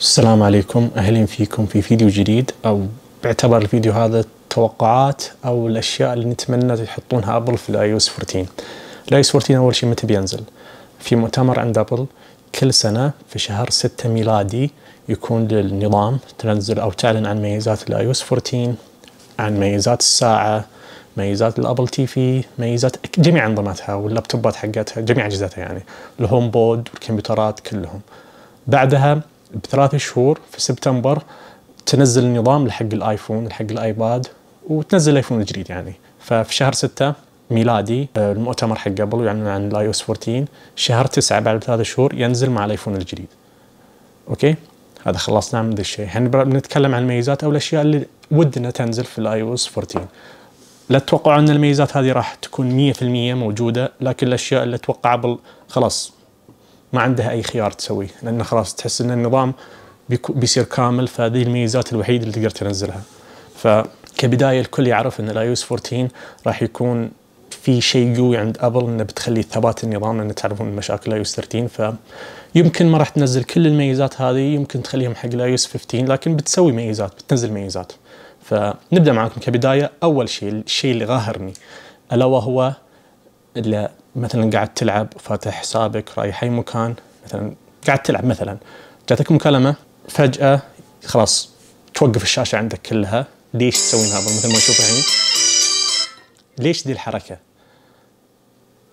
السلام عليكم اهلا فيكم في فيديو جديد او باعتبار الفيديو هذا التوقعات او الاشياء اللي نتمنى يحطونها ابل في الاي او اس 14 الاي او اس 14 اول شيء متى بينزل في مؤتمر عند ابل كل سنه في شهر 6 ميلادي يكون للنظام تنزل او تعلن عن ميزات الاي او اس 14 عن ميزات الساعه ميزات الابل تي في ميزات جميع انظمتها واللابتوبات حقتها جميع اجهزتها يعني الهوم بود والكمبيوترات كلهم بعدها بثلاث شهور في سبتمبر تنزل النظام لحق الايفون لحق الايباد وتنزل الايفون الجديد يعني ففي شهر 6 ميلادي آه، المؤتمر حق قبل يعني عن الاي او اس 14 شهر 9 بعد ثلاث شهور ينزل مع الايفون الجديد اوكي هذا خلصنا من ذا الشيء الحين بنتكلم عن الميزات او الاشياء اللي ودنا تنزل في الاي او اس 14 لا تتوقعوا ان الميزات هذه راح تكون 100% موجوده لكن الاشياء اللي اتوقع خلاص ما عندها اي خيار تسويه لان خلاص تحس ان النظام بيصير كامل فهذه الميزات الوحيده اللي تقدر تنزلها فكبدايه الكل يعرف ان الاي 14 راح يكون في شيء قوي عند ابل انه بتخلي ثبات النظام لان تعرفون مشاكل اس 13 فيمكن ما راح تنزل كل الميزات هذه يمكن تخليهم حق الاي 15 لكن بتسوي ميزات بتنزل ميزات فنبدا معاكم كبدايه اول شيء الشيء اللي غاهرني الا وهو مثلا قاعد تلعب فاتح حسابك رايح اي مكان مثلا قاعد تلعب مثلا جاتك مكالمه فجاه خلاص توقف الشاشه عندك كلها ليش تسوين هذا مثل ما تشوف الحين ليش دي الحركه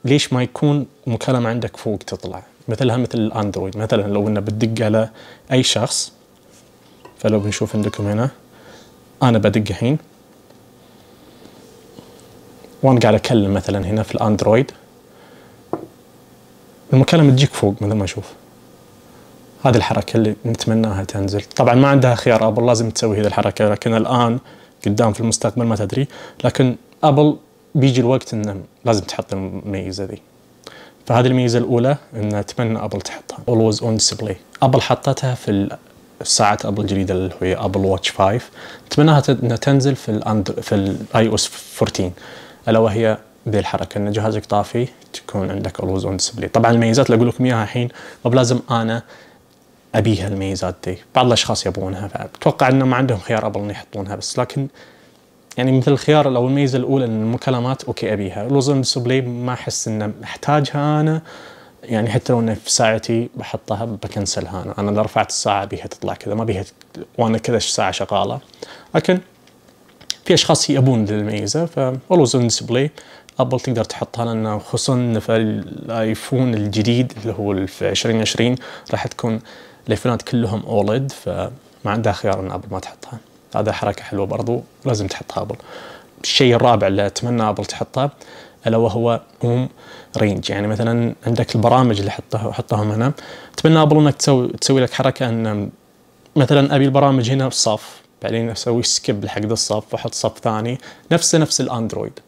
ليش ما يكون مكالمه عندك فوق تطلع مثلها مثل الاندرويد مثلا لو انه بتدق على اي شخص فلو بنشوف عندكم هنا انا بدق الحين وانا قاعد اكلم مثلا هنا في الاندرويد المكالمه تجيك فوق مثل ما اشوف هذه الحركه اللي نتمناها تنزل طبعا ما عندها خيار ابل لازم تسوي هذه الحركه لكن الان قدام في المستقبل ما تدري لكن ابل بيجي الوقت انه لازم تحط الميزه ذي فهذه الميزه الاولى ان اتمنى ابل تحطها always on display ابل حطتها في ساعة ابل الجديده اللي هي ابل واتش 5 اتمناها انها تنزل في في الاي او اس 14 الا وهي ذي الحركه ان جهازك طافي تكون عندك اولوز اون ديسبلاي طبعا الميزات اللي اقول لكم اياها الحين ما بلازم انا ابيها الميزات دي بعض الاشخاص يبغونها فاتوقع انه ما عندهم خيار قبل ان يحطونها بس لكن يعني مثل الخيار او الميزه الاولى ان المكالمات اوكي ابيها اولوز اون ديسبلاي ما احس انه محتاجها انا يعني حتى لو انه في ساعتي بحطها بكنسلها انا، انا اذا رفعت الساعه بيها تطلع كذا ما بيها وانا كذا الساعه شغاله لكن في اشخاص يبون الميزه فالوز اون ديسبلاي ابل تقدر تحطها لان خصوصا في الايفون الجديد اللي هو في 2020 راح تكون الايفونات كلهم اولد فما عندها خيار ان ابل ما تحطها هذا حركه حلوه برضو لازم تحطها ابل الشيء الرابع اللي اتمنى ابل تحطه الا وهو هوم رينج يعني مثلا عندك البرامج اللي حطها حطهم هنا اتمنى ابل انك تسوي تسوي لك حركه ان مثلا ابي البرامج هنا بصف بعدين اسوي سكيب لحق الصف واحط صف ثاني نفسه نفس الاندرويد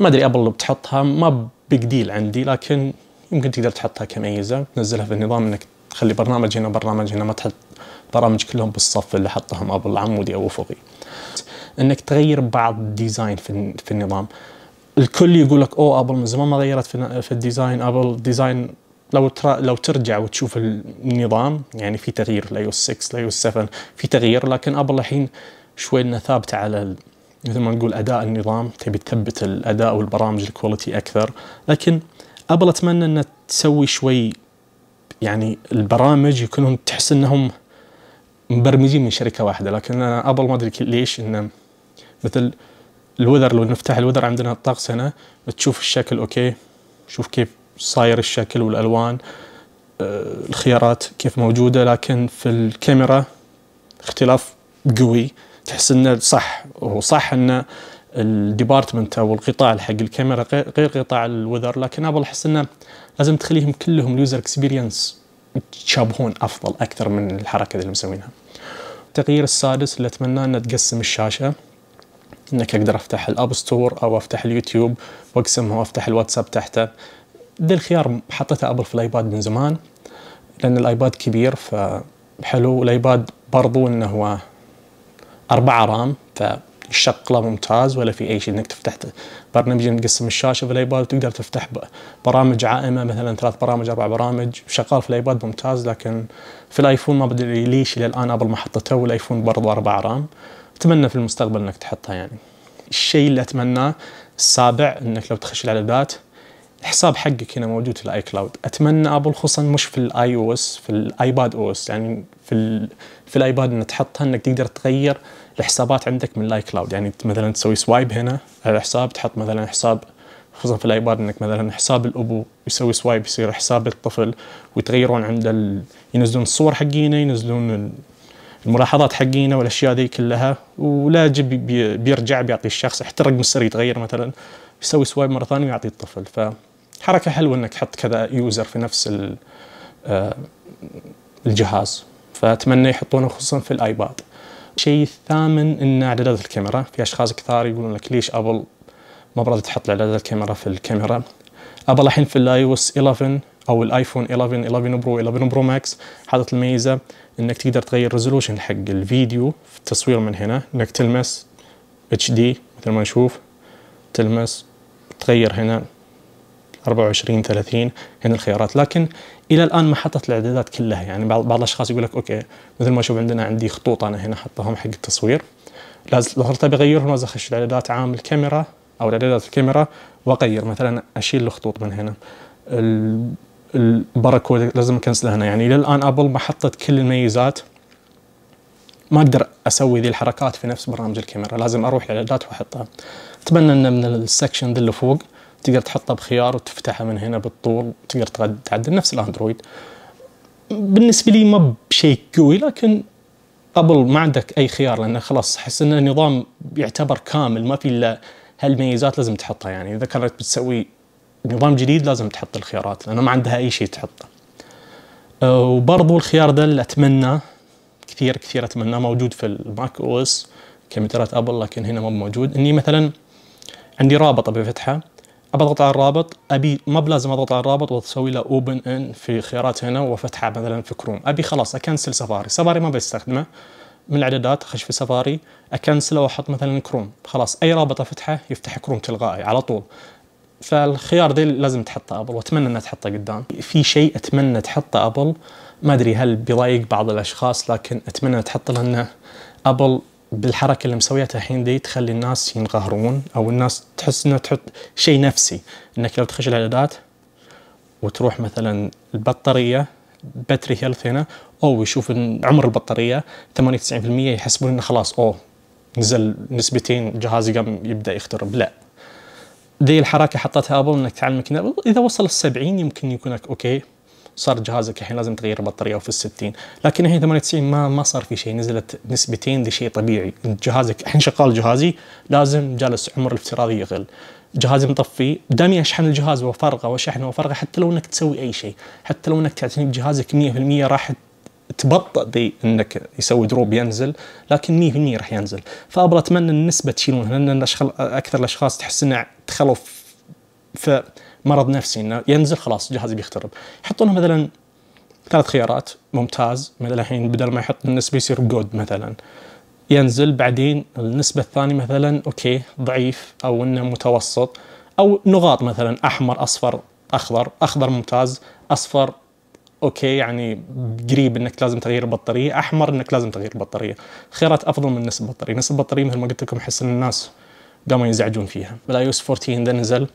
ما ادري ابل بتحطها ما بيج ديل عندي لكن يمكن تقدر تحطها كميزه تنزلها في النظام انك تخلي برنامج هنا برنامج هنا ما تحط برامج كلهم بالصف اللي حطهم ابل عمودي او افقي انك تغير بعض الديزاين في في النظام الكل يقول لك اوه ابل من زمان ما غيرت في, في الديزاين ابل ديزاين لو ترى لو ترجع وتشوف النظام يعني في تغيير لايو 6 لايو 7 في تغيير لكن ابل الحين شوي ثابته على مثل ما نقول اداء النظام تبي تثبت الاداء والبرامج الكواليتي اكثر لكن ابل اتمنى ان تسوي شوي يعني البرامج يكونون تحس انهم مبرمجين من شركه واحده لكن انا ابل ما ادري ليش انه مثل الوذر لو نفتح الوذر عندنا الطقس هنا تشوف الشكل اوكي شوف كيف صاير الشكل والالوان آه، الخيارات كيف موجوده لكن في الكاميرا اختلاف قوي تحس انه صح هو صح ان الديبارتمنت او القطاع حق الكاميرا غير قطاع الوذر لكن ابل احس انه لازم تخليهم كلهم اليوزر اكسبيرينس يتشابهون افضل اكثر من الحركه اللي مسوينها. التغيير السادس اللي اتمناه انه تقسم الشاشه انك اقدر افتح الاب ستور او افتح اليوتيوب واقسمها وافتح الواتساب تحته. ذا الخيار حطيته ابل في الايباد من زمان لان الايباد كبير فحلو والايباد برضو انه هو 4 رام فالشق له ممتاز ولا في اي شيء انك تفتح برنامج تقسم الشاشه في الايباد وتقدر تفتح برامج عائمه مثلا ثلاث برامج اربع برامج شغال في الايباد ممتاز لكن في الايفون ما بدري ليش الى الان ابل ما حطته والايفون برضه 4 رام اتمنى في المستقبل انك تحطها يعني الشيء اللي اتمناه السابع انك لو تخش الاعدادات حساب حقك هنا موجود في الاي كلاود اتمنى ابل خصوصا مش في الاي او اس في الايباد او اس يعني في الـ في الايباد ان تحطها انك تقدر تغير الحسابات عندك من لاي كلاود يعني مثلا تسوي سوايب هنا على الحساب تحط مثلا حساب خصوصا في الايباد انك مثلا حساب الابو يسوي سوايب يصير حساب الطفل ويتغيرون عنده ال... ينزلون الصور حقينه ينزلون الملاحظات حقينه والاشياء ذي كلها ولا جب بي... بيرجع بيعطي الشخص حتى الرقم السري يتغير مثلا يسوي سوايب مره ثانيه ويعطي الطفل فحركه حلوه انك تحط كذا يوزر في نفس آه، الجهاز فاتمنى يحطونه خصوصا في الايباد الشيء الثامن ان اعدادات الكاميرا في اشخاص كثار يقولون لك ليش ابل ما برضه تحط اعدادات الكاميرا في الكاميرا ابل الحين في الاي او اس 11 او الايفون 11 11 برو 11 برو ماكس حاطط الميزه انك تقدر تغير ريزولوشن حق الفيديو في التصوير من هنا انك تلمس اتش دي مثل ما نشوف تلمس تغير هنا 24 30 هنا الخيارات لكن الى الان ما حطت الاعدادات كلها يعني بعض بعض الاشخاص يقول لك اوكي مثل ما شوف عندنا عندي خطوط انا هنا حطهم حق التصوير لازم لو صرت طيب اغيرهم لازم اخش الاعدادات عام الكاميرا او الاعدادات الكاميرا واغير مثلا اشيل الخطوط من هنا الباركود لازم اكنسله هنا يعني الى الان ابل ما حطت كل الميزات ما اقدر اسوي ذي الحركات في نفس برامج الكاميرا لازم اروح الاعدادات واحطها اتمنى ان من السكشن ذي اللي فوق تقدر تحطها بخيار وتفتحها من هنا بالطول تقدر تعدل نفس الاندرويد بالنسبه لي ما بشيء قوي لكن ابل ما عندك اي خيار لانه خلاص احس انه نظام يعتبر كامل ما في الا هالميزات لازم تحطها يعني اذا كانت بتسوي نظام جديد لازم تحط الخيارات لانه ما عندها اي شيء تحطه آه، وبرضو الخيار ده اللي اتمناه كثير كثير اتمناه موجود في الماك او اس كمبيوترات ابل لكن هنا ما موجود اني مثلا عندي رابطه بفتحه ابى اضغط على الرابط ابي ما بلازم اضغط على الرابط واسوي له اوبن ان في خيارات هنا وافتحه مثلا في كروم ابي خلاص اكنسل سفاري سفاري ما بستخدمه من الاعدادات اخش في سفاري اكنسله واحط مثلا كروم خلاص اي رابط افتحه يفتح كروم تلقائي على طول فالخيار ذي لازم تحطه ابل واتمنى انه تحطه قدام في شيء اتمنى تحطه ابل ما ادري هل بيضايق بعض الاشخاص لكن اتمنى تحط لانه ابل بالحركه اللي مسويتها الحين دي تخلي الناس ينقهرون او الناس تحس انها تحط شيء نفسي انك لو تخش الاعدادات وتروح مثلا البطاريه باتري هيلث هنا او يشوف عمر البطاريه 98% يحسبون انه خلاص اوه نزل نسبتين جهازي قام يبدا يخترب لا دي الحركه حطتها ابل انك تعلمك اذا وصل ال 70 يمكن يكونك اوكي صار جهازك الحين لازم تغير البطاريه او في 60 لكن الحين 98 ما ما صار في شيء نزلت نسبتين لشيء شيء طبيعي جهازك الحين شغال جهازي لازم جالس عمر الافتراضي يقل جهازي مطفي دامي اشحن الجهاز وافرغه واشحنه وافرغه حتى لو انك تسوي اي شيء حتى لو انك تعتني بجهازك 100% راح تبطئ دي انك يسوي دروب ينزل لكن 100% راح ينزل فابغى اتمنى النسبه تشيلونها لان اكثر الاشخاص تحس انه دخلوا ف مرض نفسي انه ينزل خلاص جهازي بيخترب يحطون مثلا ثلاث خيارات ممتاز مثلا الحين بدل ما يحط النسبه يصير جود مثلا ينزل بعدين النسبه الثانيه مثلا اوكي ضعيف او انه متوسط او نقاط مثلا احمر اصفر اخضر اخضر ممتاز اصفر اوكي يعني قريب انك لازم تغير البطاريه احمر انك لازم تغير البطاريه خيارات افضل من نسبه البطاريه نسبه البطاريه مثل ما قلت لكم احس ان الناس قاموا ينزعجون فيها بلايوس 14 اذا نزل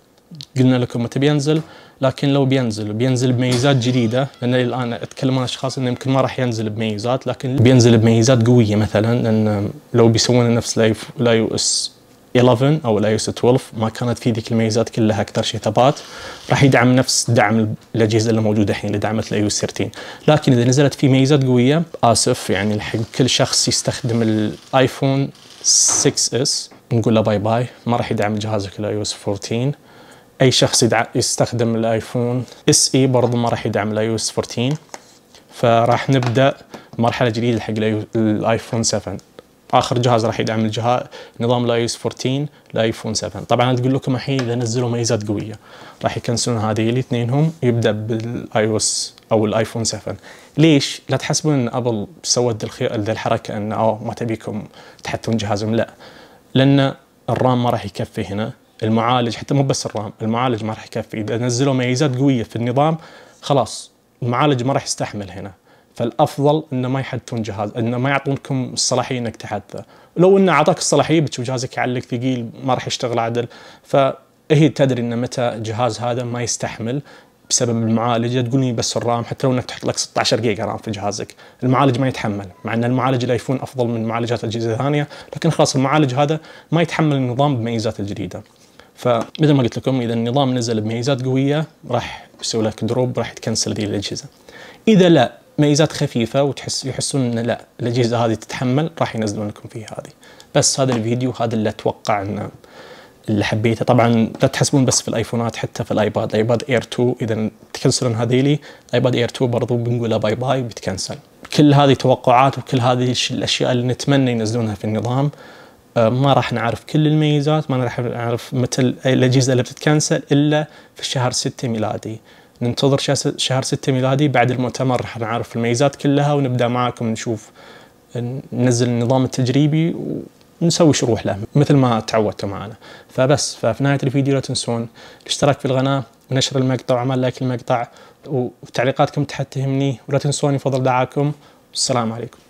قلنا لكم متى بينزل لكن لو بينزل بينزل بميزات جديده لان الان اتكلم عن اشخاص انه يمكن ما راح ينزل بميزات لكن بينزل بميزات قويه مثلا لان لو بيسوون نفس لا او اس 11 او الاي او اس 12 ما كانت في ذيك الميزات كلها اكثر شيء ثبات راح يدعم نفس دعم الاجهزه اللي موجوده الحين اللي دعمت الاي او اس 13 لكن اذا نزلت في ميزات قويه اسف يعني الحين كل شخص يستخدم الايفون 6 اس نقول له باي باي ما راح يدعم جهازك الاي او اس 14 اي شخص يستخدم الايفون اس اي برضه ما راح يدعم الاي او اس 14 فراح نبدا مرحله جديده حق الايفون 7 اخر جهاز راح يدعم الجهاز نظام الاي اس 14 الايفون 7 طبعا تقول لكم الحين اذا نزلوا ميزات قويه راح يكنسلون هذه الاثنينهم يبدا بالاي او اس او الايفون 7 ليش لا تحسبون ان ابل سوت ذا الحركه ان أو ما تبيكم تحثون جهازهم لا لان الرام ما راح يكفي هنا المعالج حتى مو بس الرام المعالج ما راح يكفي اذا نزلوا ميزات قويه في النظام خلاص المعالج ما راح يستحمل هنا فالافضل انه ما يحدثون جهاز انه ما يعطونكم الصلاحيه انك تحدثه لو انه اعطاك الصلاحيه بتشوف جهازك يعلق ثقيل ما راح يشتغل عدل فهي تدري ان متى جهاز هذا ما يستحمل بسبب المعالج تقول لي بس الرام حتى لو انك تحط لك 16 جيجا رام في جهازك المعالج ما يتحمل مع ان المعالج الايفون افضل من معالجات الاجهزه الثانيه لكن خلاص المعالج هذا ما يتحمل النظام بميزات الجديده فمثل ما قلت لكم اذا النظام نزل بميزات قويه راح يسوي لك دروب راح تكنسل ذي الاجهزه. اذا لا ميزات خفيفه وتحس يحسون ان لا الاجهزه هذه تتحمل راح ينزلون لكم فيها هذه. بس هذا الفيديو هذا اللي اتوقع انه اللي حبيته طبعا لا تحسبون بس في الايفونات حتى في الايباد الايباد اير 2 اذا تكنسلون هذيلي الايباد اير 2 برضو بنقولها باي باي بتكنسل كل هذه توقعات وكل هذه الاشياء اللي نتمنى ينزلونها في النظام آه، ما راح نعرف كل الميزات ما راح نعرف متى الاجهزه اللي بتتكنسل الا في الشهر 6 ميلادي ننتظر شهر 6 ميلادي بعد المؤتمر راح نعرف الميزات كلها ونبدا معاكم نشوف ننزل النظام التجريبي ونسوي شروح له مثل ما تعودتوا معنا فبس ففي نهايه الفيديو لا تنسون الاشتراك في القناه ونشر المقطع وعمل لايك المقطع وتعليقاتكم تحت تهمني ولا تنسوني فضل دعاكم والسلام عليكم